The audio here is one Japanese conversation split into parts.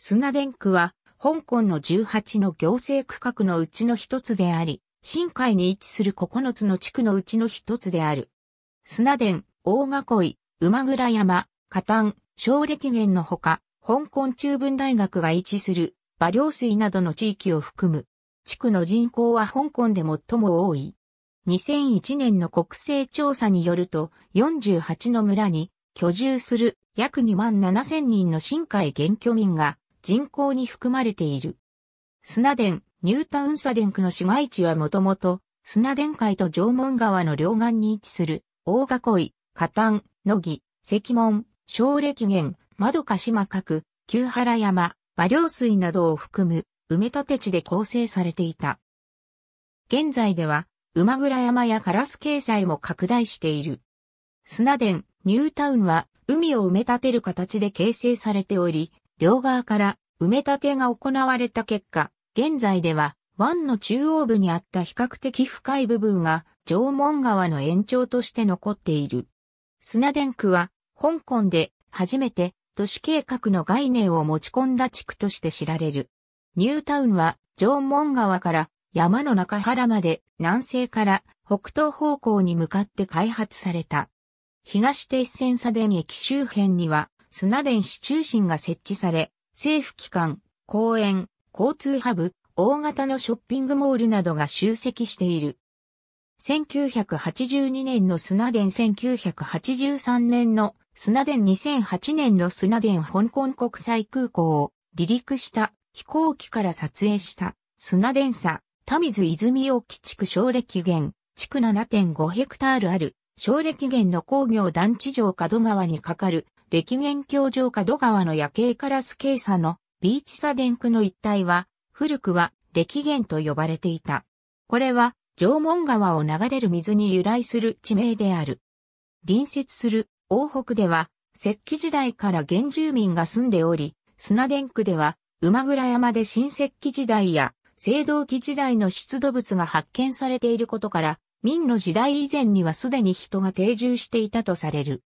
砂電区は、香港の18の行政区画のうちの一つであり、深海に位置する9つの地区のうちの一つである。砂田、大囲い、馬倉山、加丹、小暦源のほか、香港中文大学が位置する、馬良水などの地域を含む。地区の人口は香港で最も多い。2001年の国勢調査によると、48の村に居住する約2万7千人の深海原居民が人口に含まれている。スナデン、ニュータウンサデン区の市街地はもともと、スナデン海と縄文川の両岸に位置する、大囲、カタン、野木、石門、小歴源、窓か島角、旧原山、馬良水などを含む埋め立て地で構成されていた。現在では、馬倉山やカラス経済も拡大している。砂田、ニュータウンは海を埋め立てる形で形成されており、両側から埋め立てが行われた結果、現在では湾の中央部にあった比較的深い部分が縄文川の延長として残っている。砂田区は香港で初めて都市計画の概念を持ち込んだ地区として知られる。ニュータウンは縄文川から山の中原まで南西から北東方向に向かって開発された。東鉄線砂田駅周辺には砂田市中心が設置され、政府機関、公園、交通ハブ、大型のショッピングモールなどが集積している。1982年の砂田1983年の砂田2008年の砂田香港国際空港を離陸した飛行機から撮影した砂田差田水泉沖地区省歴源地区7.5ヘクタールある省歴源の工業団地上角川に架かる歴元橋上角川の夜景カラスケーサのビーチサデン区の一帯は、古くは歴元と呼ばれていた。これは、縄文川を流れる水に由来する地名である。隣接する王北では、石器時代から原住民が住んでおり、砂田区では、馬倉山で新石器時代や青銅器時代の出土物が発見されていることから、明の時代以前にはすでに人が定住していたとされる。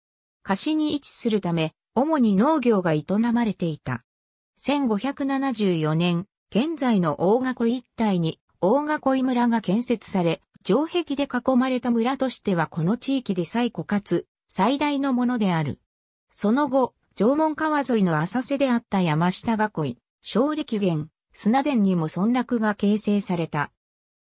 貸しに位置するため、主に農業が営まれていた。1574年、現在の大囲一帯に大囲村が建設され、城壁で囲まれた村としてはこの地域で最古かつ最大のものである。その後、縄文川沿いの浅瀬であった山下囲い、小力源、砂田にも村落が形成された。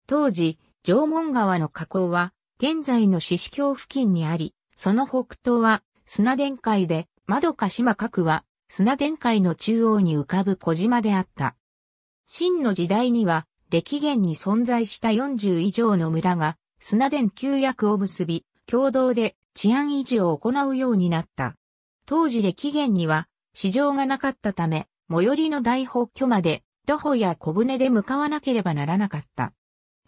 当時、縄文川の河口は、現在の四子峡付近にあり、その北東は砂電海で、窓か島角は、砂電海の中央に浮かぶ小島であった。真の時代には、歴元に存在した40以上の村が、砂電旧約を結び、共同で治安維持を行うようになった。当時歴元には、市場がなかったため、最寄りの大北居まで、徒歩や小舟で向かわなければならなかった。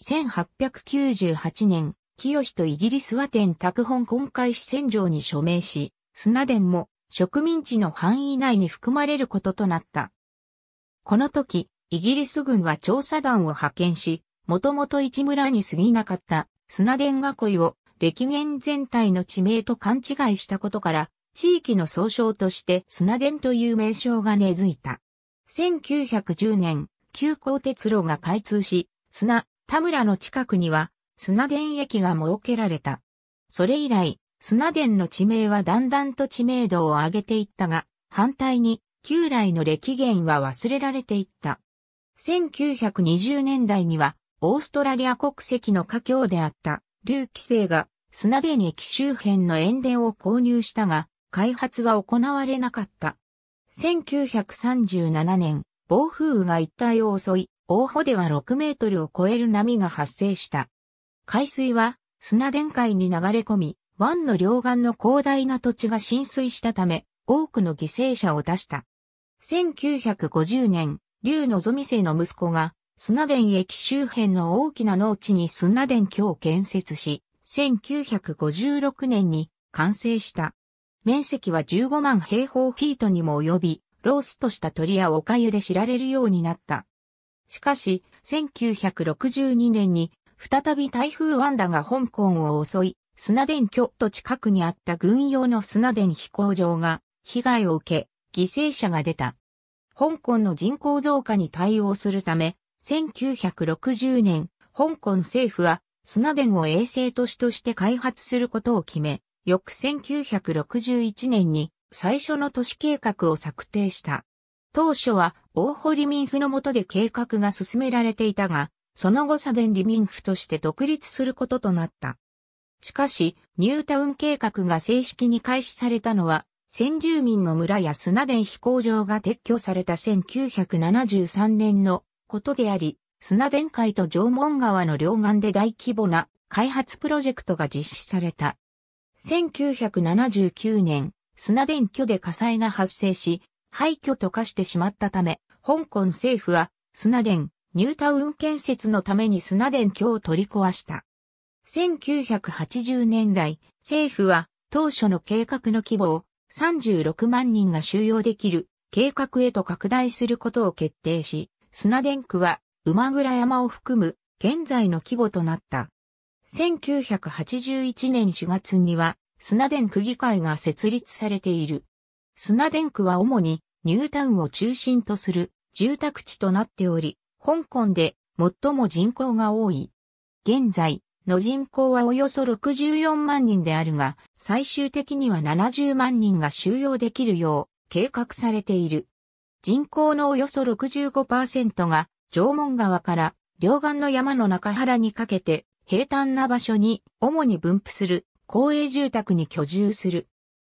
1898年、清とイギリスは天拓本今回四川上に署名し、砂田も植民地の範囲内に含まれることとなった。この時、イギリス軍は調査団を派遣し、もともと市村に過ぎなかった砂田囲いを歴元全体の地名と勘違いしたことから、地域の総称として砂田という名称が根付いた。1910年、旧高鉄路が開通し、砂、田村の近くには砂田駅が設けられた。それ以来、砂田の地名はだんだんと知名度を上げていったが、反対に旧来の歴源は忘れられていった。1920年代には、オーストラリア国籍の家境であった、劉貴生が、砂田駅周辺の塩田を購入したが、開発は行われなかった。1937年、暴風雨が一帯を襲い、大穂では6メートルを超える波が発生した。海水は砂電海に流れ込み、湾の両岸の広大な土地が浸水したため、多くの犠牲者を出した。1950年、竜のぞみ生の息子が、砂田駅周辺の大きな農地に砂田橋を建設し、1956年に完成した。面積は15万平方フィートにも及び、ローストした鳥やおかゆで知られるようになった。しかし、1962年に再び台風ワンダが香港を襲い、スナデンと近くにあった軍用のスナデン飛行場が被害を受け、犠牲者が出た。香港の人口増加に対応するため、1960年、香港政府はスナデンを衛星都市として開発することを決め、翌1961年に最初の都市計画を策定した。当初は大堀民府の下で計画が進められていたが、その後サデンリミンフとして独立することとなった。しかし、ニュータウン計画が正式に開始されたのは、先住民の村やスナデン飛行場が撤去された1973年のことであり、スナデン海と縄文川の両岸で大規模な開発プロジェクトが実施された。1979年、スナデン居で火災が発生し、廃墟と化してしまったため、香港政府は、スナデン、ニュータウン建設のために砂電橋を取り壊した。1980年代、政府は当初の計画の規模を36万人が収容できる計画へと拡大することを決定し、砂電区は馬倉山を含む現在の規模となった。1981年4月には砂電区議会が設立されている。砂電区は主にニュータウンを中心とする住宅地となっており、香港で最も人口が多い。現在の人口はおよそ64万人であるが、最終的には70万人が収容できるよう計画されている。人口のおよそ65%が縄文川から両岸の山の中原にかけて平坦な場所に主に分布する公営住宅に居住する。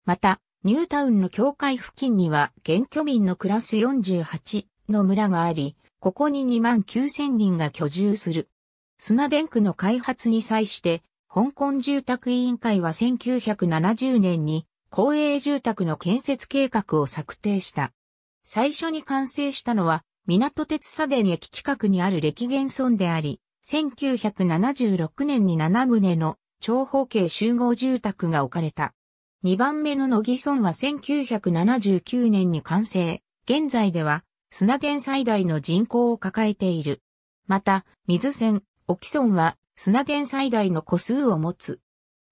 また、ニュータウンの境界付近には原居民の暮らす48の村があり、ここに2万9000人が居住する。砂電区の開発に際して、香港住宅委員会は1970年に公営住宅の建設計画を策定した。最初に完成したのは、港鉄砂田駅近くにある歴元村であり、1976年に7棟の長方形集合住宅が置かれた。2番目の野木村は1979年に完成。現在では砂原最大の人口を抱えている。また、水泉、沖村は砂原最大の個数を持つ。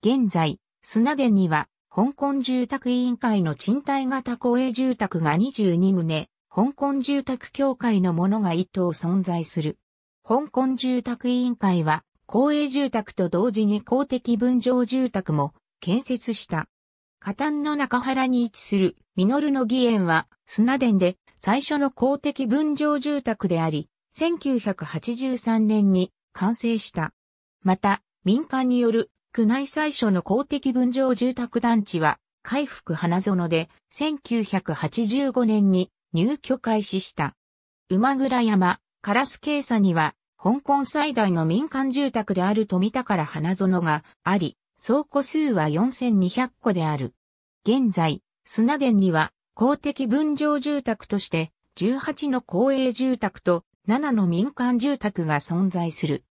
現在、砂原には、香港住宅委員会の賃貸型公営住宅が22棟、香港住宅協会のものが一棟存在する。香港住宅委員会は、公営住宅と同時に公的分譲住宅も建設した。下端の中原に位置する、ミノルの義園は、砂田で最初の公的分譲住宅であり、1983年に完成した。また、民間による区内最初の公的分譲住宅団地は、回復花園で1985年に入居開始した。馬倉山、カラス警察には、香港最大の民間住宅である富田から花園があり、総庫数は4200戸である。現在、砂田には公的分譲住宅として、18の公営住宅と7の民間住宅が存在する。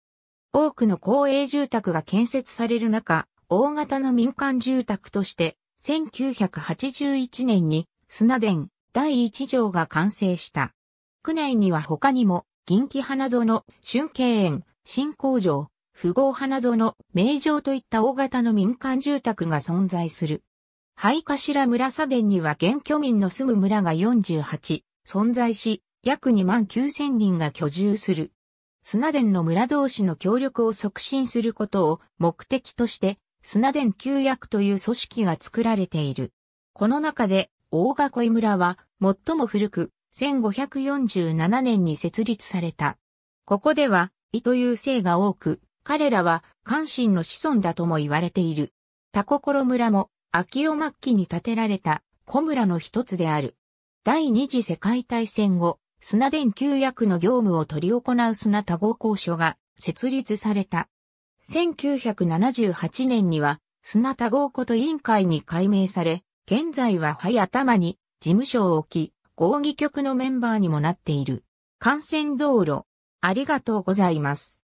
多くの公営住宅が建設される中、大型の民間住宅として、1981年に砂田第1条が完成した。区内には他にも、銀木花園、春慶園、新工場、富豪花園、名城といった大型の民間住宅が存在する。灰頭村佐殿には現居民の住む村が48存在し、約2万9000人が居住する。砂田の村同士の協力を促進することを目的として、砂田旧約という組織が作られている。この中で、大囲村は最も古く、1547年に設立された。ここでは、伊という姓が多く、彼らは関心の子孫だとも言われている。タココロ村も秋尾末期に建てられた小村の一つである。第二次世界大戦後、砂電旧約の業務を取り行う砂田合交所が設立された。1978年には砂田合こと委員会に改名され、現在は早やたまに事務所を置き、合議局のメンバーにもなっている。幹線道路、ありがとうございます。